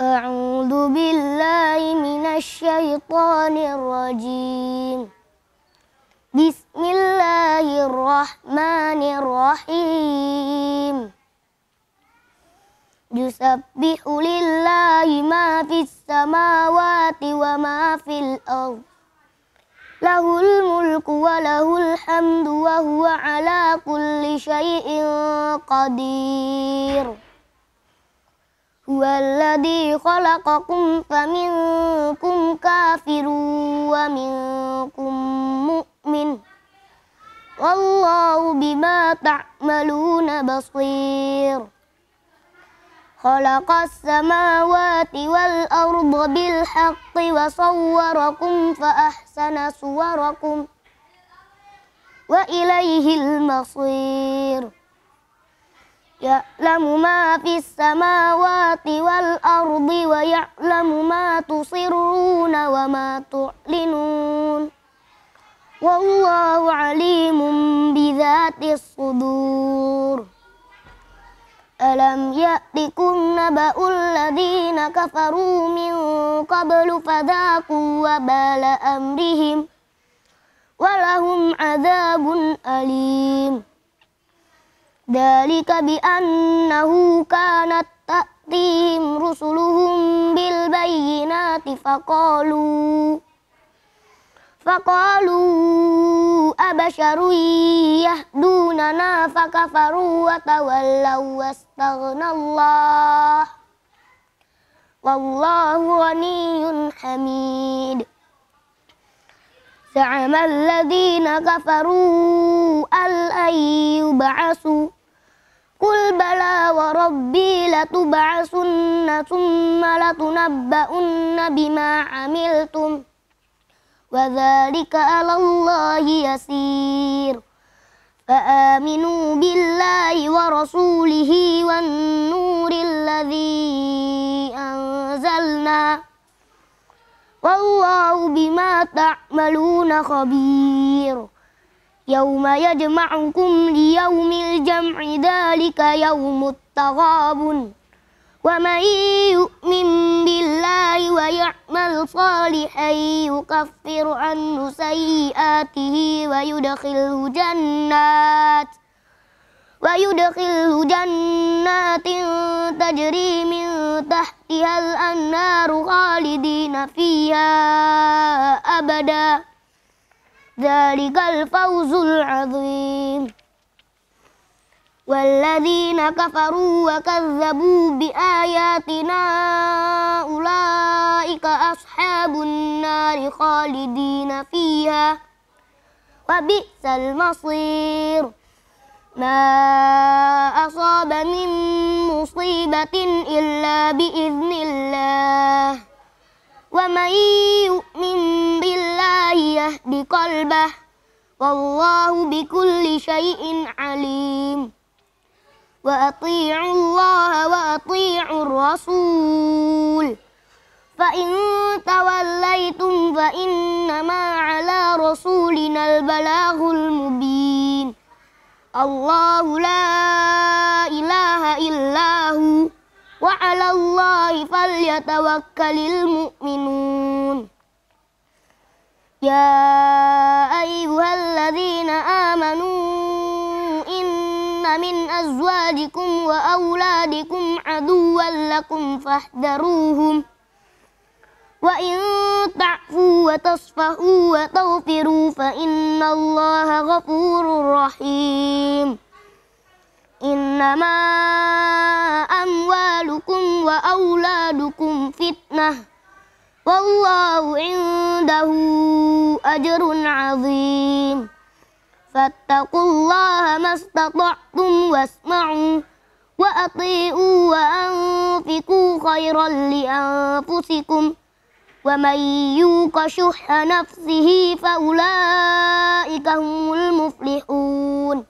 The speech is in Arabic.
أعوذ بالله من الشيطان الرجيم بسم الله الرحمن الرحيم يسبح لله ما في السماوات وما في الأرض له الملك وله الحمد وهو على كل شيء قدير هو الذي خلقكم فمنكم كافر ومنكم مؤمن والله بما تعملون بصير خلق السماوات والأرض بالحق وصوركم فأحسن صوركم وإليه المصير يعلم ما في السماوات والأرض ويعلم ما تصرون وما تعلنون والله عليم بذات الصدور ألم يأتكم نبأ الذين كفروا من قبل فذاقوا وبال أمرهم ولهم عذاب أليم Dalika bi annahu kanat ta'tihim rusuluhum bil bayyinati faqalu faqalu abasyaru yahdunana fakafaru wa tawallaw wastaghna wallahu ghaniyun hamid زعم الذين كفروا أن يبعثوا ربي لتبعثن ثم لتنبؤن بما عملتم وذلك على الله يسير فآمنوا بالله ورسوله والنور الذي أنزلنا والله بما تعملون خبير yauma yajma'ukum liyaumil jam'i dzalika yaumut taghabun wa may yu'min billahi wa ya'mal salihan yukaffiru anhu sayyi'atihi wa yudkhilhu jannat wa yudkhilhu jannatin tajri min tahtiha al-anharu khalidina fiha abada ذلك الفوز العظيم والذين كفروا وكذبوا بآياتنا أولئك أصحاب النار خالدين فيها وبئس المصير ما أصاب من مصيبة إلا بإذن الله ومن يؤمن بالله من يهدي قلبه والله بكل شيء عليم وأطيعوا الله وأطيعوا الرسول فإن توليتم فإنما على رسولنا البلاغ المبين الله لا إله إلا هو وعلى الله فليتوكل المؤمنون يا أيها الذين آمنوا إن من أزواجكم وأولادكم عدوا لكم فاحذروهم وإن تعفوا وتصفحوا وتغفروا فإن الله غفور رحيم إنما أموالكم وأولادكم فتنة والله عنده أجر عظيم فاتقوا الله ما استطعتم واسمعوا وأطيعوا وأنفقوا خيرا لأنفسكم ومن يوق شح نفسه فأولئك هم المفلحون